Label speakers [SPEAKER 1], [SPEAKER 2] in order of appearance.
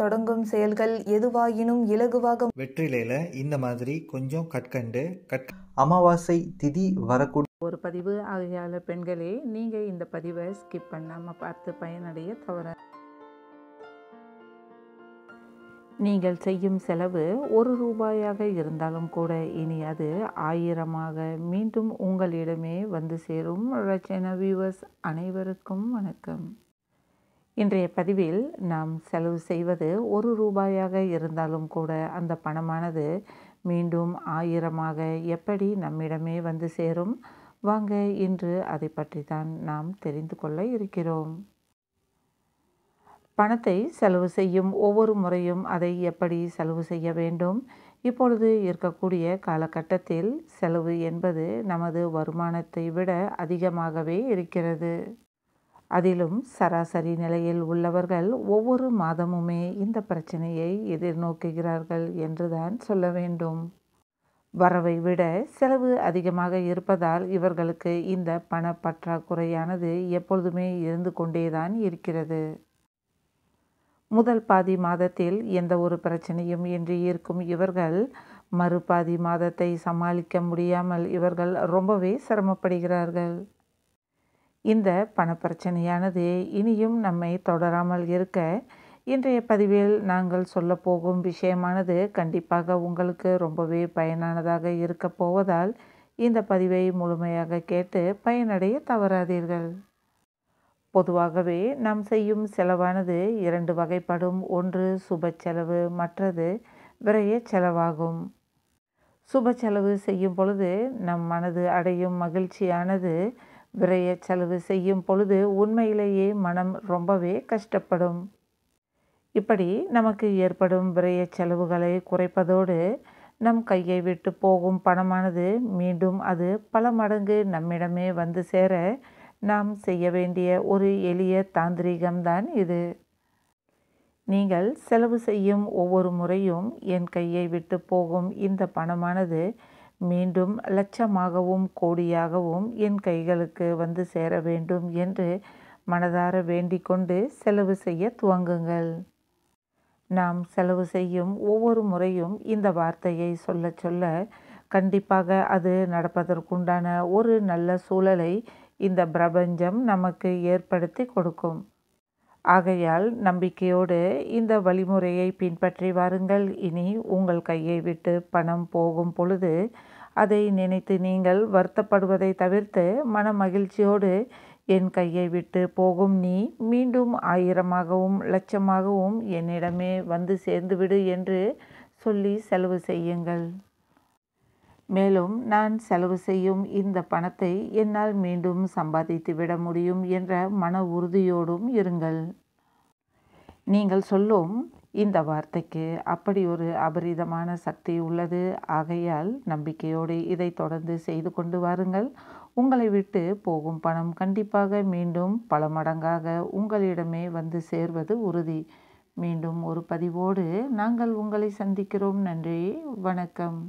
[SPEAKER 1] தொடங்கும் செயல்கள் எதுவாயினும் இலகுவாக வெற்றிலையில இந்த மாதிரி கொஞ்சம் கற்கண்டு கட் அமாவாசை திதி வரக்கூடிய ஒரு பதிவு ஆகையால பெண்களே நீங்க இந்த பதிவை ஸ்கிப் பண்ணாம பார்த்து பயனடைய தவற நீங்கள் செய்யும் செலவு ஒரு ரூபாயாக இருந்தாலும் கூட இனி அது ஆயிரமாக மீண்டும் உங்களிடமே வந்து சேரும் ரச்சன வியூவர்ஸ் அனைவருக்கும் வணக்கம் இன்றைய பதிவில் நாம் செலவு செய்வது ஒரு ரூபாயாக இருந்தாலும் கூட அந்த பணமானது மீண்டும் ஆயிரமாக எப்படி நம்மிடமே வந்து சேரும் வாங்க இன்று அதை பற்றி தான் நாம் தெரிந்து கொள்ள இருக்கிறோம் பணத்தை செலவு செய்யும் ஒவ்வொரு முறையும் அதை எப்படி செலவு செய்ய வேண்டும் இப்பொழுது இருக்கக்கூடிய காலகட்டத்தில் செலவு என்பது நமது வருமானத்தை விட அதிகமாகவே இருக்கிறது அதிலும் சராசரி நிலையில் உள்ளவர்கள் ஒவ்வொரு மாதமுமே இந்த பிரச்சனையை எதிர்நோக்குகிறார்கள் என்றுதான் சொல்ல வேண்டும் வரவை விட செலவு அதிகமாக இருப்பதால் இவர்களுக்கு இந்த பண பற்றாக்குறையானது எப்பொழுதுமே இருந்து கொண்டேதான் இருக்கிறது முதல் பாதி மாதத்தில் எந்த ஒரு பிரச்சனையும் இன்றி இருக்கும் இவர்கள் மறுபாதி மாதத்தை சமாளிக்க முடியாமல் இவர்கள் ரொம்பவே சிரமப்படுகிறார்கள் இந்த பணப்பிரச்சனையானது இனியும் நம்மை தொடராமல் இருக்க இன்றைய பதிவில் நாங்கள் சொல்ல போகும் விஷயமானது கண்டிப்பாக உங்களுக்கு ரொம்பவே பயனானதாக இருக்க போவதால் இந்த பதிவை முழுமையாக கேட்டு பயனடைய தவறாதீர்கள் பொதுவாகவே நாம் செய்யும் செலவானது இரண்டு வகைப்படும் ஒன்று சுப செலவு மற்றது விரைய செலவாகும் சுப செலவு செய்யும் பொழுது நம் மனது அடையும் மகிழ்ச்சியானது விரைய செலவு செய்யும் பொழுது உண்மையிலேயே மனம் ரொம்பவே கஷ்டப்படும் இப்படி நமக்கு ஏற்படும் விரைய செலவுகளை குறைப்பதோடு நம் கையை விட்டு போகும் பணமானது மீண்டும் அது பல மடங்கு நம்மிடமே வந்து சேர நாம் செய்ய வேண்டிய ஒரு எளிய தாந்திரிகம்தான் இது நீங்கள் செலவு செய்யும் ஒவ்வொரு முறையும் என் கையை விட்டு போகும் இந்த பணமானது மீண்டும் லட்சமாகவும் கோடியாகவும் என் கைகளுக்கு வந்து சேர வேண்டும் என்று மனதார வேண்டிக் கொண்டு செலவு செய்ய துவங்குங்கள் நாம் செலவு செய்யும் ஒவ்வொரு முறையும் இந்த வார்த்தையை சொல்ல சொல்ல கண்டிப்பாக அது நடப்பதற்குண்டான ஒரு நல்ல சூழலை இந்த பிரபஞ்சம் நமக்கு ஏற்படுத்தி கொடுக்கும் ஆகையால் நம்பிக்கையோடு இந்த வழிமுறையை பின்பற்றி வாருங்கள் இனி உங்கள் கையை விட்டு பணம் போகும் பொழுது அதை நினைத்து நீங்கள் வருத்தப்படுவதை தவிர்த்து மன மகிழ்ச்சியோடு என் கையை விட்டு போகும் நீ மீண்டும் ஆயிரமாகவும் லட்சமாகவும் என்னிடமே வந்து சேர்ந்துவிடு என்று சொல்லி செலவு செய்யுங்கள் மேலும் நான் செலவு செய்யும் இந்த பணத்தை என்னால் மீண்டும் சம்பாதித்து விட முடியும் என்ற மன உறுதியோடும் இருங்கள் நீங்கள் சொல்லும் இந்த வார்த்தைக்கு அப்படி ஒரு அபரிதமான சக்தி உள்ளது ஆகையால் நம்பிக்கையோடு இதை தொடர்ந்து செய்து கொண்டு வாருங்கள் உங்களை விட்டு போகும் பணம் கண்டிப்பாக மீண்டும் பல மடங்காக உங்களிடமே வந்து சேர்வது உறுதி மீண்டும் ஒரு பதிவோடு நாங்கள் உங்களை சந்திக்கிறோம் நன்றி வணக்கம்